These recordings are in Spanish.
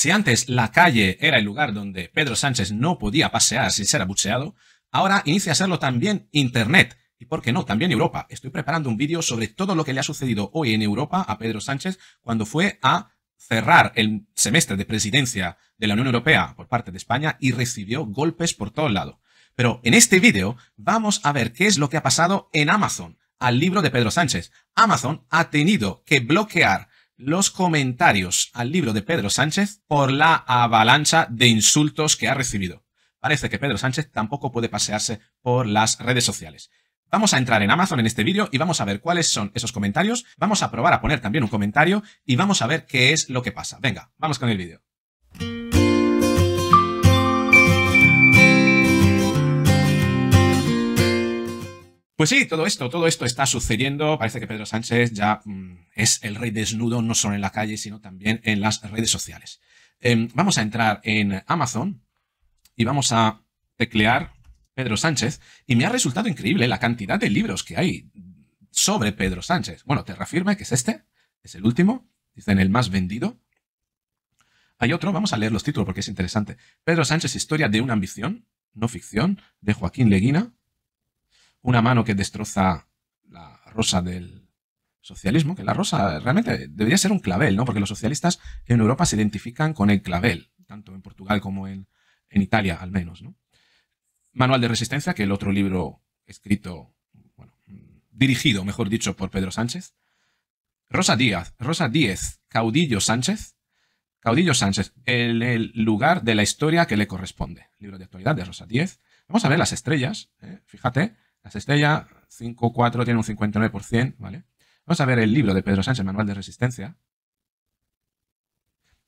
Si antes la calle era el lugar donde Pedro Sánchez no podía pasear sin ser abucheado, ahora inicia a serlo también Internet. Y por qué no, también Europa. Estoy preparando un vídeo sobre todo lo que le ha sucedido hoy en Europa a Pedro Sánchez cuando fue a cerrar el semestre de presidencia de la Unión Europea por parte de España y recibió golpes por todos lado. Pero en este vídeo vamos a ver qué es lo que ha pasado en Amazon al libro de Pedro Sánchez. Amazon ha tenido que bloquear los comentarios al libro de Pedro Sánchez por la avalancha de insultos que ha recibido. Parece que Pedro Sánchez tampoco puede pasearse por las redes sociales. Vamos a entrar en Amazon en este vídeo y vamos a ver cuáles son esos comentarios. Vamos a probar a poner también un comentario y vamos a ver qué es lo que pasa. Venga, vamos con el vídeo. Pues sí, todo esto, todo esto está sucediendo. Parece que Pedro Sánchez ya mm, es el rey desnudo, no solo en la calle, sino también en las redes sociales. Em, vamos a entrar en Amazon y vamos a teclear Pedro Sánchez. Y me ha resultado increíble la cantidad de libros que hay sobre Pedro Sánchez. Bueno, te reafirme que es este, es el último, dicen el más vendido. Hay otro, vamos a leer los títulos porque es interesante. Pedro Sánchez, Historia de una ambición, no ficción, de Joaquín Leguina una mano que destroza la rosa del socialismo, que la rosa realmente debería ser un clavel, ¿no? Porque los socialistas en Europa se identifican con el clavel, tanto en Portugal como en, Italia al menos, Manual de Resistencia, que el otro libro escrito, bueno, dirigido, mejor dicho, por Pedro Sánchez. Rosa Díaz, Rosa Díez, Caudillo Sánchez. Caudillo Sánchez, el, lugar de la historia que le corresponde. Libro de actualidad de Rosa Díez. Vamos a ver las estrellas, ¿eh? fíjate, Estrella, 5, 4 tiene un 59%, ¿vale? Vamos a ver el libro de Pedro Sánchez, Manual de Resistencia.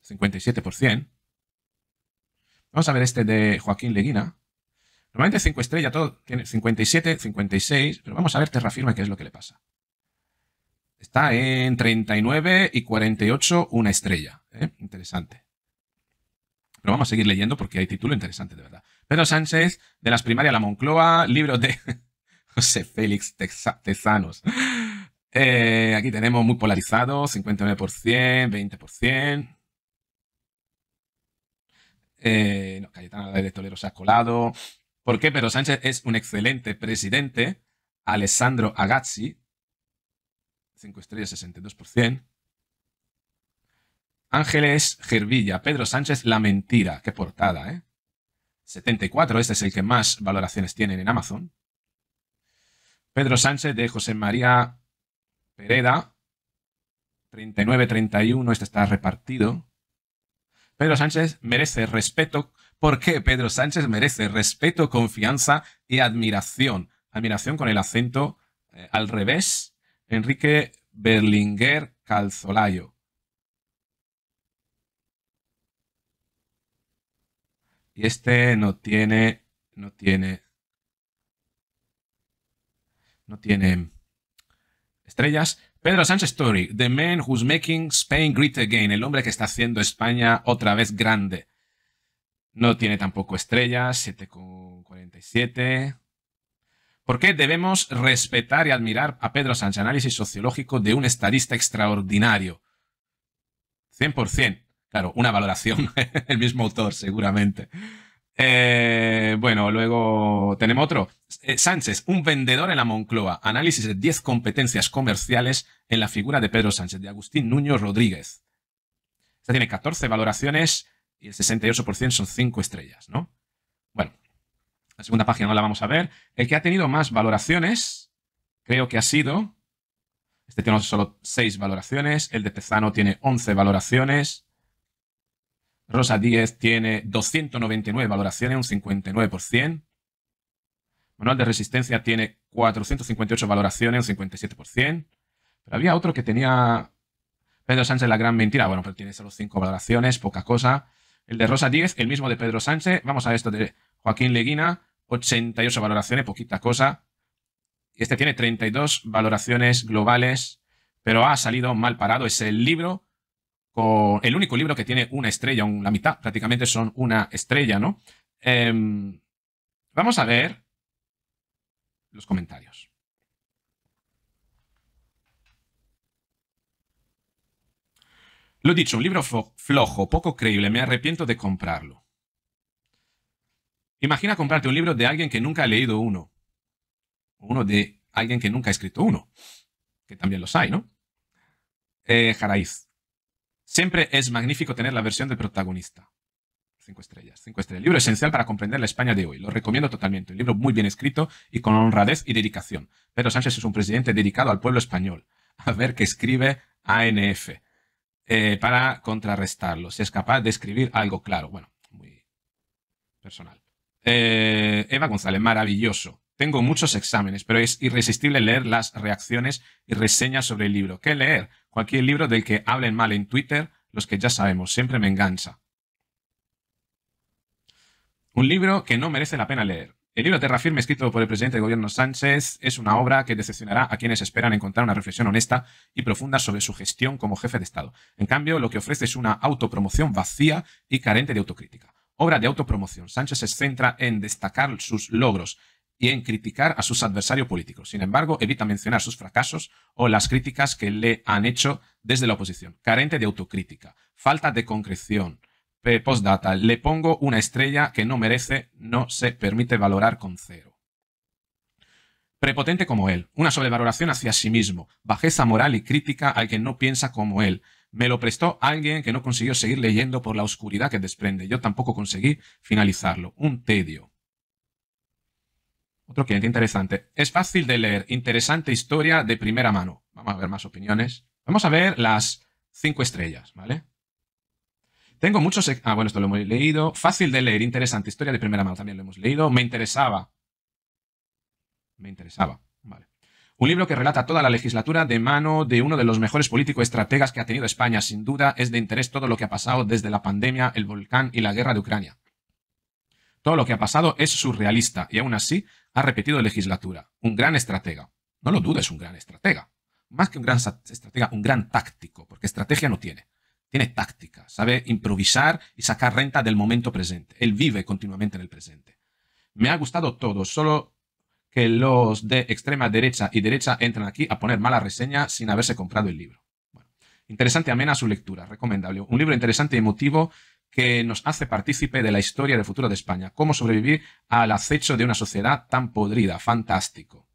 57%. Vamos a ver este de Joaquín Leguina. Normalmente 5 estrellas, todo tiene 57, 56, pero vamos a ver Firma qué es lo que le pasa. Está en 39 y 48 una estrella. ¿eh? Interesante. Pero vamos a seguir leyendo porque hay título interesante, de verdad. Pedro Sánchez, de las primarias la Moncloa, libro de... José Félix Tezanos. Eh, aquí tenemos muy polarizado, 59%, 20%. Eh, no, Cayetano de Tolero se ha colado. ¿Por qué? Pero Sánchez es un excelente presidente. Alessandro Agazzi, 5 estrellas, 62%. Ángeles Gervilla, Pedro Sánchez, La Mentira. Qué portada, ¿eh? 74, este es el que más valoraciones tienen en Amazon. Pedro Sánchez de José María Pereda, 39-31, este está repartido. Pedro Sánchez merece respeto. ¿Por qué Pedro Sánchez merece respeto, confianza y admiración? Admiración con el acento eh, al revés. Enrique Berlinguer Calzolayo. Y este no tiene, no tiene no tiene estrellas. Pedro Sánchez Story, The Man Who's Making Spain Great Again, el hombre que está haciendo España otra vez grande. No tiene tampoco estrellas, 7,47. ¿Por qué debemos respetar y admirar a Pedro Sánchez? Análisis sociológico de un estadista extraordinario. 100%. Claro, una valoración, el mismo autor, seguramente. Eh, bueno, luego tenemos otro. Eh, Sánchez, un vendedor en la Moncloa. Análisis de 10 competencias comerciales en la figura de Pedro Sánchez, de Agustín Nuño Rodríguez. Esta tiene 14 valoraciones y el 68% son 5 estrellas, ¿no? Bueno, la segunda página no la vamos a ver. El que ha tenido más valoraciones, creo que ha sido... Este tiene solo 6 valoraciones, el de Tezano tiene 11 valoraciones, Rosa Díez tiene 299 valoraciones, un 59%. Manual de Resistencia tiene 458 valoraciones, un 57%. Pero había otro que tenía Pedro Sánchez la gran mentira. Bueno, pero tiene solo 5 valoraciones, poca cosa. El de Rosa Díez, el mismo de Pedro Sánchez. Vamos a esto de Joaquín Leguina, 88 valoraciones, poquita cosa. este tiene 32 valoraciones globales, pero ha salido mal parado. Es el libro el único libro que tiene una estrella, la mitad prácticamente son una estrella, ¿no? Em, vamos a ver los comentarios. Lo dicho, un libro flojo, poco creíble, me arrepiento de comprarlo. Imagina comprarte un libro de alguien que nunca ha leído uno. Uno de alguien que nunca ha escrito uno. Que también los hay, ¿no? Eh, Jaraíz. Siempre es magnífico tener la versión del protagonista. Cinco estrellas, cinco estrellas. libro esencial para comprender la España de hoy. Lo recomiendo totalmente. Un libro muy bien escrito y con honradez y dedicación. Pedro Sánchez es un presidente dedicado al pueblo español. A ver qué escribe ANF eh, para contrarrestarlo. Si es capaz de escribir algo claro. Bueno, muy personal. Eh, Eva González, maravilloso. Tengo muchos exámenes, pero es irresistible leer las reacciones y reseñas sobre el libro. ¿Qué leer? Cualquier libro del que hablen mal en Twitter, los que ya sabemos, siempre me engancha. Un libro que no merece la pena leer. El libro Terra Firme, escrito por el presidente del gobierno Sánchez, es una obra que decepcionará a quienes esperan encontrar una reflexión honesta y profunda sobre su gestión como jefe de Estado. En cambio, lo que ofrece es una autopromoción vacía y carente de autocrítica. Obra de autopromoción. Sánchez se centra en destacar sus logros y en criticar a sus adversarios políticos. Sin embargo, evita mencionar sus fracasos o las críticas que le han hecho desde la oposición. Carente de autocrítica, falta de concreción. Postdata, le pongo una estrella que no merece, no se permite valorar con cero. Prepotente como él, una sobrevaloración hacia sí mismo, bajeza moral y crítica al que no piensa como él, me lo prestó alguien que no consiguió seguir leyendo por la oscuridad que desprende. Yo tampoco conseguí finalizarlo. Un tedio. Otro cliente interesante. Es fácil de leer. Interesante historia de primera mano. Vamos a ver más opiniones. Vamos a ver las cinco estrellas, ¿vale? Tengo muchos... Ah, bueno, esto lo hemos leído. Fácil de leer. Interesante historia de primera mano. También lo hemos leído. Me interesaba. Me interesaba. Vale. Un libro que relata toda la legislatura de mano de uno de los mejores políticos estrategas que ha tenido España. Sin duda, es de interés todo lo que ha pasado desde la pandemia, el volcán y la guerra de Ucrania. Todo lo que ha pasado es surrealista y aún así ha repetido legislatura. Un gran estratega. No lo dudes, un gran estratega. Más que un gran estratega, un gran táctico, porque estrategia no tiene. Tiene táctica, sabe improvisar y sacar renta del momento presente. Él vive continuamente en el presente. Me ha gustado todo, solo que los de extrema derecha y derecha entran aquí a poner mala reseña sin haberse comprado el libro. Bueno, interesante, amena su lectura, recomendable. Un libro interesante y emotivo que nos hace partícipe de la historia del futuro de España. Cómo sobrevivir al acecho de una sociedad tan podrida. Fantástico.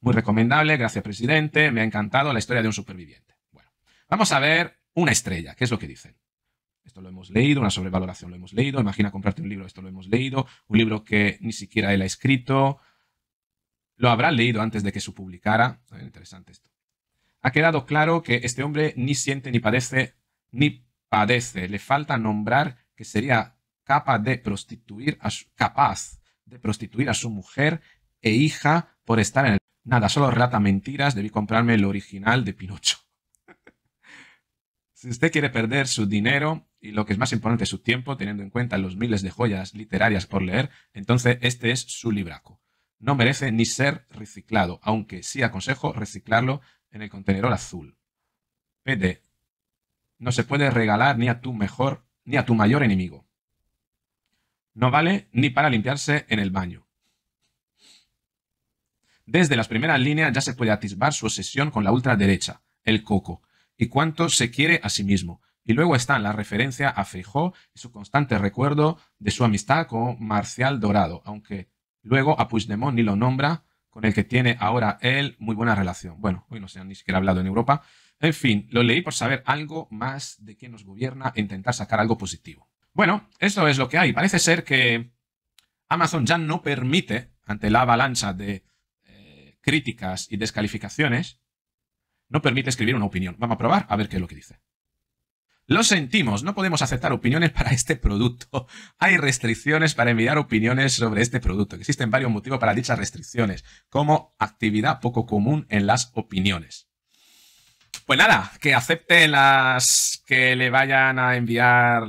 Muy recomendable, gracias presidente. Me ha encantado la historia de un superviviente. Bueno, vamos a ver una estrella, ¿qué es lo que dicen? Esto lo hemos leído, una sobrevaloración lo hemos leído. Imagina comprarte un libro, esto lo hemos leído. Un libro que ni siquiera él ha escrito. Lo habrán leído antes de que se publicara. interesante esto. Ha quedado claro que este hombre ni siente, ni padece, ni padece, le falta nombrar que sería capaz de prostituir a su, capaz de prostituir a su mujer e hija por estar en el... Nada, solo relata mentiras, debí comprarme el original de Pinocho. si usted quiere perder su dinero y lo que es más importante su tiempo, teniendo en cuenta los miles de joyas literarias por leer, entonces este es su libraco. No merece ni ser reciclado, aunque sí aconsejo reciclarlo en el contenedor azul. PD no se puede regalar ni a tu mejor ni a tu mayor enemigo. No vale ni para limpiarse en el baño. Desde las primeras líneas ya se puede atisbar su obsesión con la ultraderecha, el coco, y cuánto se quiere a sí mismo. Y luego está la referencia a Feijó y su constante recuerdo de su amistad con Marcial Dorado, aunque luego a Puigdemont ni lo nombra, con el que tiene ahora él muy buena relación. Bueno, hoy no se han ni siquiera hablado en Europa, en fin, lo leí por saber algo más de qué nos gobierna e intentar sacar algo positivo. Bueno, eso es lo que hay. Parece ser que Amazon ya no permite, ante la avalancha de eh, críticas y descalificaciones, no permite escribir una opinión. Vamos a probar a ver qué es lo que dice. Lo sentimos, no podemos aceptar opiniones para este producto. Hay restricciones para enviar opiniones sobre este producto. Existen varios motivos para dichas restricciones, como actividad poco común en las opiniones. Pues nada, que acepte las que le vayan a enviar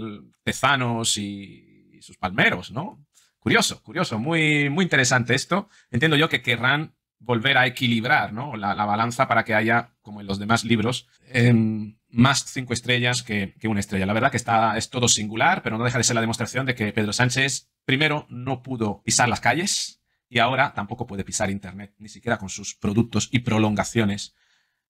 tezanos y, sus palmeros, ¿no? Curioso, curioso, muy, muy interesante esto. Entiendo yo que querrán volver a equilibrar ¿no? la, balanza para que haya, como en los demás libros, em, más cinco estrellas que, que, una estrella. La verdad que está, es todo singular, pero no deja de ser la demostración de que Pedro Sánchez, primero, no pudo pisar las calles y ahora tampoco puede pisar Internet, ni siquiera con sus productos y prolongaciones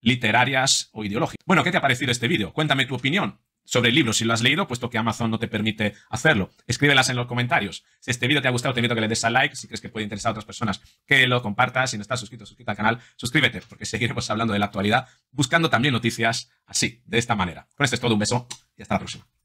literarias o ideológicas. Bueno, ¿qué te ha parecido este vídeo? Cuéntame tu opinión sobre el libro si lo has leído, puesto que Amazon no te permite hacerlo. Escríbelas en los comentarios. Si este vídeo te ha gustado, te invito a que le des a like. Si crees que puede interesar a otras personas, que lo compartas. Si no estás suscrito, suscríbete al canal, suscríbete, porque seguiremos hablando de la actualidad, buscando también noticias así, de esta manera. Con esto es todo, un beso y hasta la próxima.